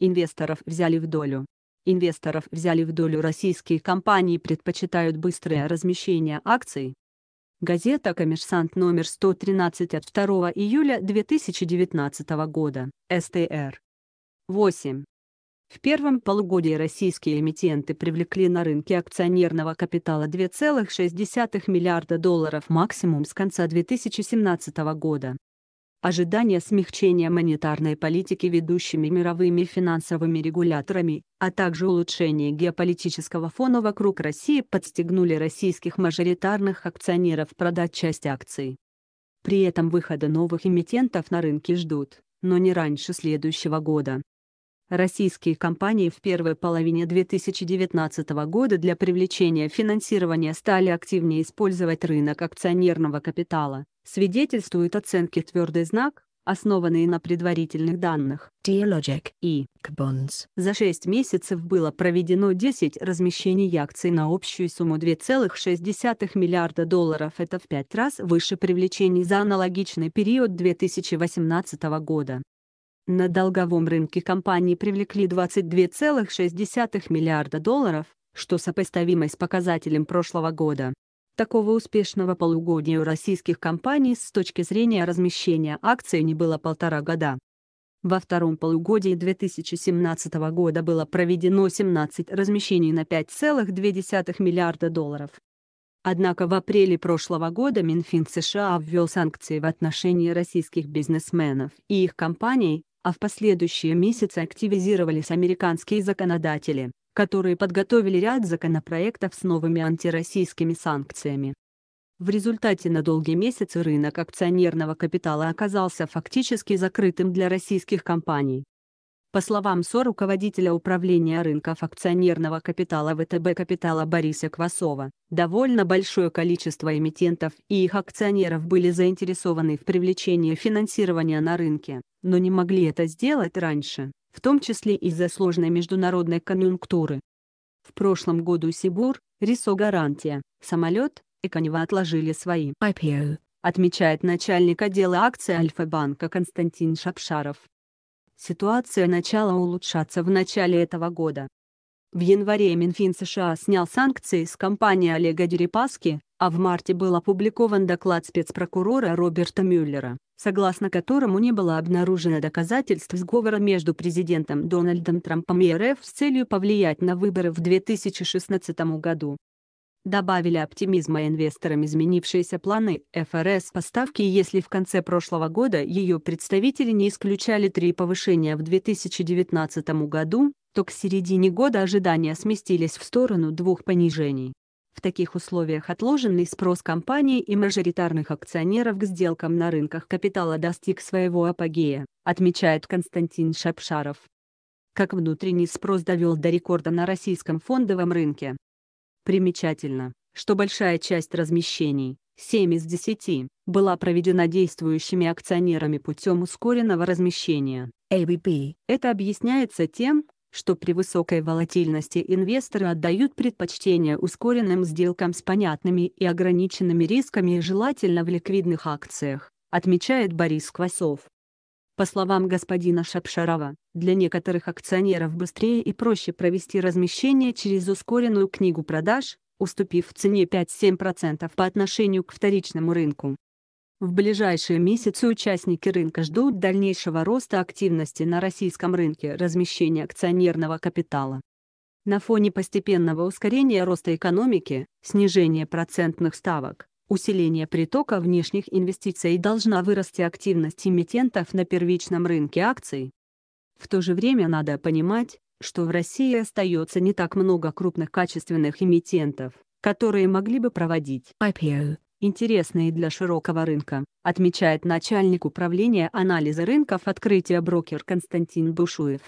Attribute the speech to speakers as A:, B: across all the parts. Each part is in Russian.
A: Инвесторов взяли в долю. Инвесторов взяли в долю российские компании предпочитают быстрое размещение акций. Газета «Коммерсант» номер 113 от 2 июля 2019 года, СТР. 8. В первом полугодии российские эмитенты привлекли на рынке акционерного капитала 2,6 миллиарда долларов максимум с конца 2017 года. Ожидания смягчения монетарной политики ведущими мировыми финансовыми регуляторами, а также улучшение геополитического фона вокруг России подстегнули российских мажоритарных акционеров продать часть акций. При этом выхода новых эмитентов на рынки ждут, но не раньше следующего года. Российские компании в первой половине 2019 года для привлечения финансирования стали активнее использовать рынок акционерного капитала, свидетельствуют оценки твердый знак, основанные на предварительных данных Geologic и Bonds. За 6 месяцев было проведено 10 размещений акций на общую сумму 2,6 миллиарда долларов. Это в 5 раз выше привлечений за аналогичный период 2018 года. На долговом рынке компании привлекли 22,6 миллиарда долларов, что сопоставимо с показателем прошлого года. Такого успешного полугодия у российских компаний с точки зрения размещения акций не было полтора года. Во втором полугодии 2017 года было проведено 17 размещений на 5,2 миллиарда долларов. Однако в апреле прошлого года Минфин США ввел санкции в отношении российских бизнесменов и их компаний, а в последующие месяцы активизировались американские законодатели которые подготовили ряд законопроектов с новыми антироссийскими санкциями. В результате на долгие месяцы рынок акционерного капитала оказался фактически закрытым для российских компаний. По словам СО руководителя управления рынков акционерного капитала ВТБ капитала Бориса Квасова, довольно большое количество эмитентов и их акционеров были заинтересованы в привлечении финансирования на рынке, но не могли это сделать раньше в том числе из-за сложной международной конъюнктуры. В прошлом году Сибур, Рисо Гарантия, Самолет, и Эконева отложили свои IPO, отмечает начальник отдела акций Альфа-банка Константин Шапшаров. Ситуация начала улучшаться в начале этого года. В январе Минфин США снял санкции с компании Олега Дерипаски, а в марте был опубликован доклад спецпрокурора Роберта Мюллера, согласно которому не было обнаружено доказательств сговора между президентом Дональдом Трампом и РФ с целью повлиять на выборы в 2016 году. Добавили оптимизма инвесторам изменившиеся планы ФРС по ставке, если в конце прошлого года ее представители не исключали три повышения в 2019 году, то к середине года ожидания сместились в сторону двух понижений. В таких условиях отложенный спрос компаний и мажоритарных акционеров к сделкам на рынках капитала достиг своего апогея, отмечает Константин Шапшаров. Как внутренний спрос довел до рекорда на российском фондовом рынке. Примечательно, что большая часть размещений, 7 из 10, была проведена действующими акционерами путем ускоренного размещения. ABP. Это объясняется тем, что при высокой волатильности инвесторы отдают предпочтение ускоренным сделкам с понятными и ограниченными рисками, желательно в ликвидных акциях, отмечает Борис Квасов. По словам господина Шапшарова, для некоторых акционеров быстрее и проще провести размещение через ускоренную книгу продаж, уступив цене 5-7% по отношению к вторичному рынку. В ближайшие месяцы участники рынка ждут дальнейшего роста активности на российском рынке размещения акционерного капитала. На фоне постепенного ускорения роста экономики, снижения процентных ставок, усиления притока внешних инвестиций должна вырасти активность эмитентов на первичном рынке акций. В то же время надо понимать, что в России остается не так много крупных качественных эмитентов, которые могли бы проводить IPO интересные для широкого рынка, отмечает начальник управления анализа рынков открытия брокер Константин Бушуев.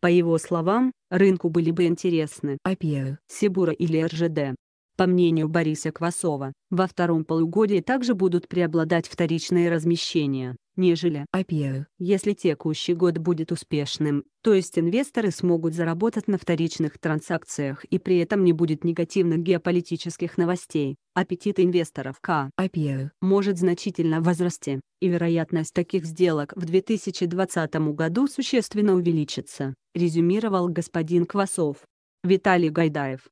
A: По его словам, рынку были бы интересны IPO, Сибура или РЖД. По мнению Бориса Квасова, во втором полугодии также будут преобладать вторичные размещения, нежели IPO. Если текущий год будет успешным, то есть инвесторы смогут заработать на вторичных транзакциях и при этом не будет негативных геополитических новостей, аппетит инвесторов к IPO может значительно возрасти, и вероятность таких сделок в 2020 году существенно увеличится, резюмировал господин Квасов. Виталий Гайдаев